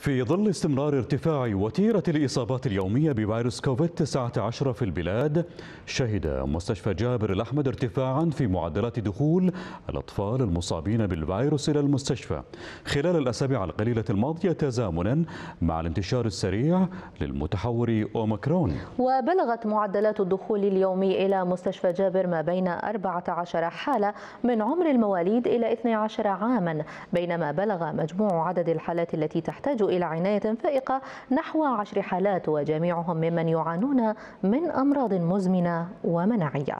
في ظل استمرار ارتفاع وتيرة الإصابات اليومية بفيروس كوفيد 19 في البلاد شهد مستشفى جابر الأحمد ارتفاعا في معدلات دخول الأطفال المصابين بالفيروس إلى المستشفى خلال الأسابيع القليلة الماضية تزامنا مع الانتشار السريع للمتحور أوميكرون وبلغت معدلات الدخول اليومي إلى مستشفى جابر ما بين 14 حالة من عمر المواليد إلى 12 عاما بينما بلغ مجموع عدد الحالات التي تحتاج إلى عناية فائقة نحو عشر حالات وجميعهم ممن يعانون من أمراض مزمنة ومناعية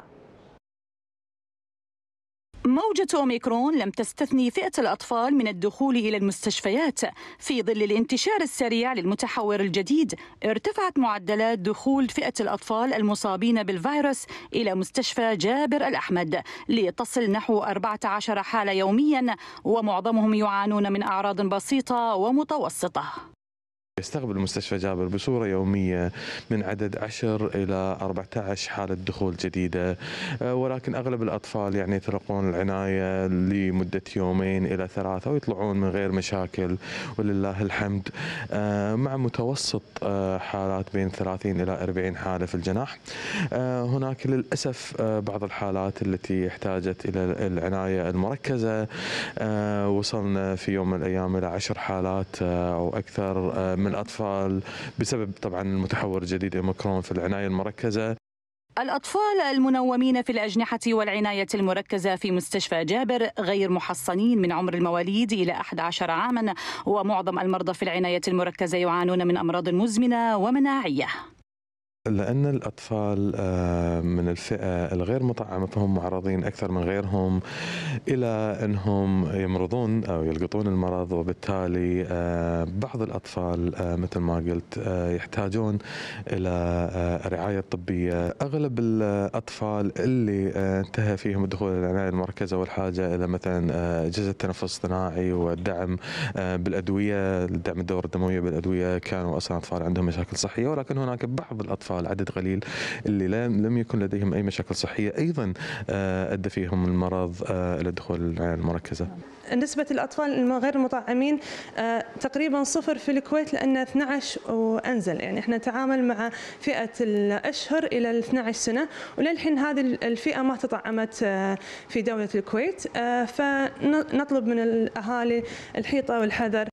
موجة أوميكرون لم تستثني فئة الأطفال من الدخول إلى المستشفيات في ظل الانتشار السريع للمتحور الجديد ارتفعت معدلات دخول فئة الأطفال المصابين بالفيروس إلى مستشفى جابر الأحمد لتصل نحو 14 حالة يوميا ومعظمهم يعانون من أعراض بسيطة ومتوسطة يستقبل مستشفى جابر بصورة يومية من عدد 10 إلى 14 حالة دخول جديدة آه، ولكن أغلب الأطفال يعني يتلقون العناية لمدة يومين إلى ثلاثة ويطلعون من غير مشاكل ولله الحمد آه، مع متوسط آه، حالات بين 30 إلى 40 حالة في الجناح هناك للأسف بعض الحالات التي احتاجت إلى العناية المركزة وصلنا في يوم من الأيام إلى 10 حالات أو أكثر من الأطفال بسبب طبعا المتحور الجديد أوميكرون في العناية المركزة الأطفال المنومين في الأجنحة والعناية المركزة في مستشفى جابر غير محصنين من عمر المواليد إلى 11 عاما ومعظم المرضى في العناية المركزة يعانون من أمراض مزمنة ومناعية لأن الأطفال آه، من الفئة الغير مطعمة فهم معرضين أكثر من غيرهم إلى أنهم يمرضون أو يلقطون المرض وبالتالي آه، بعض الأطفال آه، مثل ما قلت يحتاجون إلى رعاية طبية أغلب الأطفال اللي انتهى فيهم الدخول إلى العناية المركزة والحاجة إلى مثلا أجهزة تنفس اصطناعي والدعم بالأدوية دعم الدورة الدموية بالأدوية كانوا أصلا أطفال عندهم مشاكل صحية ولكن هناك بعض الأطفال الأطفال عدد قليل اللي لم يكن لديهم أي مشاكل صحية أيضا آه، أدى فيهم المرض آه، إلى دخول العناية المركزة نسبة الأطفال غير المطعمين آه، تقريبا صفر في الكويت لأن 12 وأنزل يعني إحنا نتعامل مع فئة الأشهر إلى 12 سنة وللحين هذه الفئة ما تطعمت في دولة الكويت فنطلب من الأهالي الحيطة والحذر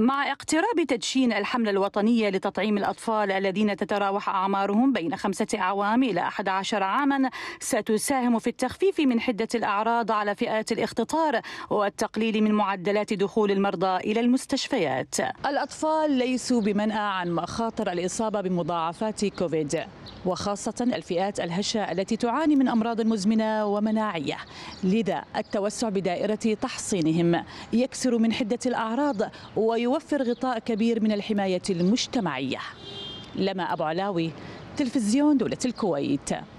مع اقتراب تدشين الحملة الوطنية لتطعيم الأطفال الذين تتراوح أعمارهم بين خمسة أعوام إلى 11 عاما ستساهم في التخفيف من حدة الأعراض على فئات الاختطار والتقليل من معدلات دخول المرضى إلى المستشفيات الأطفال ليسوا بمنأى عن مخاطر الإصابة بمضاعفات كوفيد وخاصة الفئات الهشة التي تعاني من أمراض مزمنة ومناعية لذا التوسع بدائرة تحصينهم يكسر من حدة الأعراض وي ويوفر غطاء كبير من الحماية المجتمعية لما أبو علاوي تلفزيون دولة الكويت